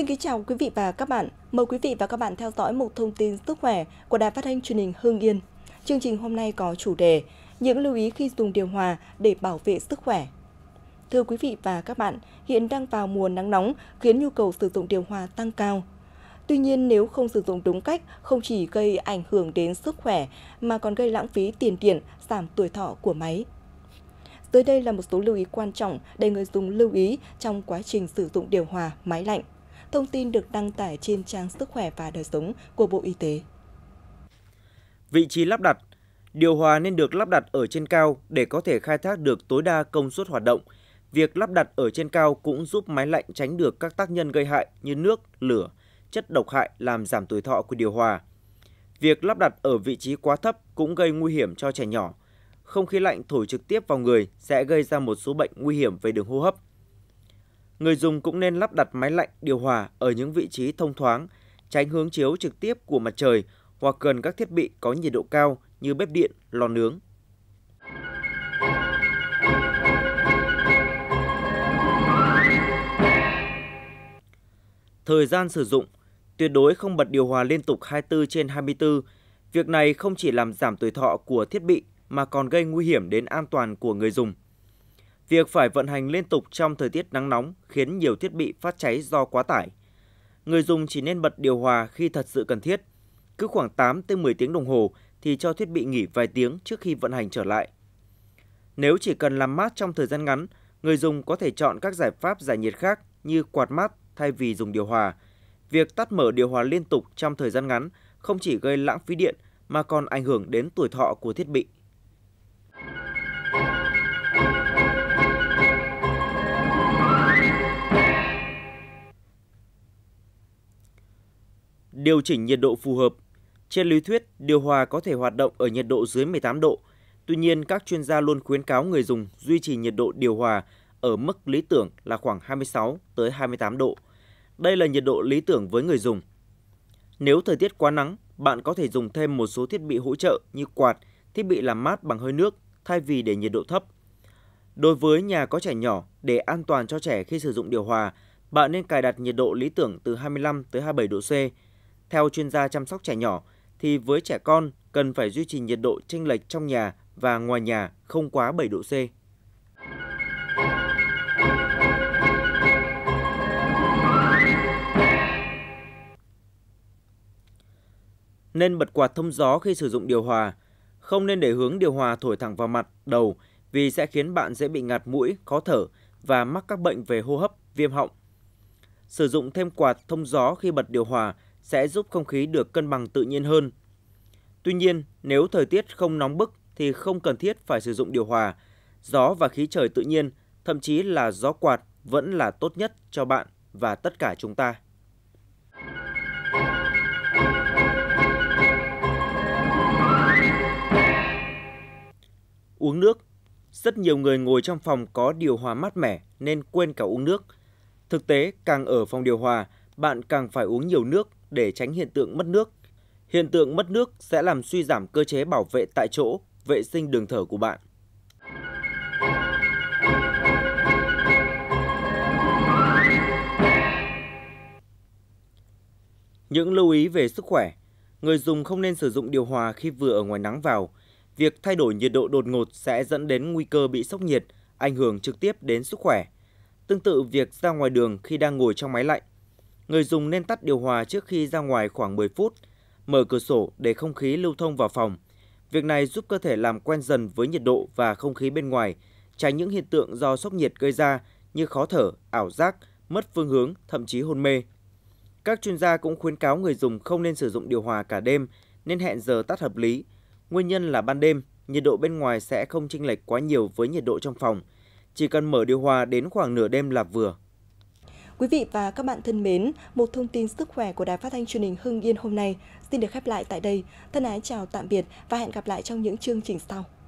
Xin kính chào quý vị và các bạn. Mời quý vị và các bạn theo dõi một thông tin sức khỏe của Đài Phát thanh Truyền hình Hưng Yên. Chương trình hôm nay có chủ đề Những lưu ý khi dùng điều hòa để bảo vệ sức khỏe. Thưa quý vị và các bạn, hiện đang vào mùa nắng nóng khiến nhu cầu sử dụng điều hòa tăng cao. Tuy nhiên nếu không sử dụng đúng cách, không chỉ gây ảnh hưởng đến sức khỏe mà còn gây lãng phí tiền điện, giảm tuổi thọ của máy. Dưới đây là một số lưu ý quan trọng để người dùng lưu ý trong quá trình sử dụng điều hòa máy lạnh. Thông tin được đăng tải trên trang Sức khỏe và đời sống của Bộ Y tế. Vị trí lắp đặt Điều hòa nên được lắp đặt ở trên cao để có thể khai thác được tối đa công suất hoạt động. Việc lắp đặt ở trên cao cũng giúp máy lạnh tránh được các tác nhân gây hại như nước, lửa, chất độc hại làm giảm tuổi thọ của điều hòa. Việc lắp đặt ở vị trí quá thấp cũng gây nguy hiểm cho trẻ nhỏ. Không khí lạnh thổi trực tiếp vào người sẽ gây ra một số bệnh nguy hiểm về đường hô hấp Người dùng cũng nên lắp đặt máy lạnh điều hòa ở những vị trí thông thoáng, tránh hướng chiếu trực tiếp của mặt trời hoặc gần các thiết bị có nhiệt độ cao như bếp điện, lò nướng. Thời gian sử dụng tuyệt đối không bật điều hòa liên tục 24 trên 24. Việc này không chỉ làm giảm tuổi thọ của thiết bị mà còn gây nguy hiểm đến an toàn của người dùng. Việc phải vận hành liên tục trong thời tiết nắng nóng khiến nhiều thiết bị phát cháy do quá tải. Người dùng chỉ nên bật điều hòa khi thật sự cần thiết. Cứ khoảng 8 tới 10 tiếng đồng hồ thì cho thiết bị nghỉ vài tiếng trước khi vận hành trở lại. Nếu chỉ cần làm mát trong thời gian ngắn, người dùng có thể chọn các giải pháp giải nhiệt khác như quạt mát thay vì dùng điều hòa. Việc tắt mở điều hòa liên tục trong thời gian ngắn không chỉ gây lãng phí điện mà còn ảnh hưởng đến tuổi thọ của thiết bị. điều chỉnh nhiệt độ phù hợp. Trên lý thuyết, điều hòa có thể hoạt động ở nhiệt độ dưới 18 độ. Tuy nhiên, các chuyên gia luôn khuyến cáo người dùng duy trì nhiệt độ điều hòa ở mức lý tưởng là khoảng 26 tới 28 độ. Đây là nhiệt độ lý tưởng với người dùng. Nếu thời tiết quá nắng, bạn có thể dùng thêm một số thiết bị hỗ trợ như quạt, thiết bị làm mát bằng hơi nước thay vì để nhiệt độ thấp. Đối với nhà có trẻ nhỏ, để an toàn cho trẻ khi sử dụng điều hòa, bạn nên cài đặt nhiệt độ lý tưởng từ 25 tới 27 độ C theo chuyên gia chăm sóc trẻ nhỏ, thì với trẻ con cần phải duy trì nhiệt độ chênh lệch trong nhà và ngoài nhà không quá 7 độ C. Nên bật quạt thông gió khi sử dụng điều hòa, không nên để hướng điều hòa thổi thẳng vào mặt, đầu vì sẽ khiến bạn dễ bị ngạt mũi, khó thở và mắc các bệnh về hô hấp, viêm họng. Sử dụng thêm quạt thông gió khi bật điều hòa sẽ giúp không khí được cân bằng tự nhiên hơn. Tuy nhiên, nếu thời tiết không nóng bức thì không cần thiết phải sử dụng điều hòa. Gió và khí trời tự nhiên, thậm chí là gió quạt vẫn là tốt nhất cho bạn và tất cả chúng ta. Uống nước Rất nhiều người ngồi trong phòng có điều hòa mát mẻ nên quên cả uống nước. Thực tế, càng ở phòng điều hòa, bạn càng phải uống nhiều nước để tránh hiện tượng mất nước. Hiện tượng mất nước sẽ làm suy giảm cơ chế bảo vệ tại chỗ, vệ sinh đường thở của bạn. Những lưu ý về sức khỏe. Người dùng không nên sử dụng điều hòa khi vừa ở ngoài nắng vào. Việc thay đổi nhiệt độ đột ngột sẽ dẫn đến nguy cơ bị sốc nhiệt, ảnh hưởng trực tiếp đến sức khỏe. Tương tự việc ra ngoài đường khi đang ngồi trong máy lạnh người dùng nên tắt điều hòa trước khi ra ngoài khoảng 10 phút, mở cửa sổ để không khí lưu thông vào phòng. Việc này giúp cơ thể làm quen dần với nhiệt độ và không khí bên ngoài, tránh những hiện tượng do sốc nhiệt gây ra như khó thở, ảo giác, mất phương hướng, thậm chí hôn mê. Các chuyên gia cũng khuyến cáo người dùng không nên sử dụng điều hòa cả đêm, nên hẹn giờ tắt hợp lý. Nguyên nhân là ban đêm, nhiệt độ bên ngoài sẽ không chênh lệch quá nhiều với nhiệt độ trong phòng. Chỉ cần mở điều hòa đến khoảng nửa đêm là vừa. Quý vị và các bạn thân mến, một thông tin sức khỏe của Đài Phát thanh Truyền hình Hưng Yên hôm nay xin được khép lại tại đây. Thân ái chào tạm biệt và hẹn gặp lại trong những chương trình sau.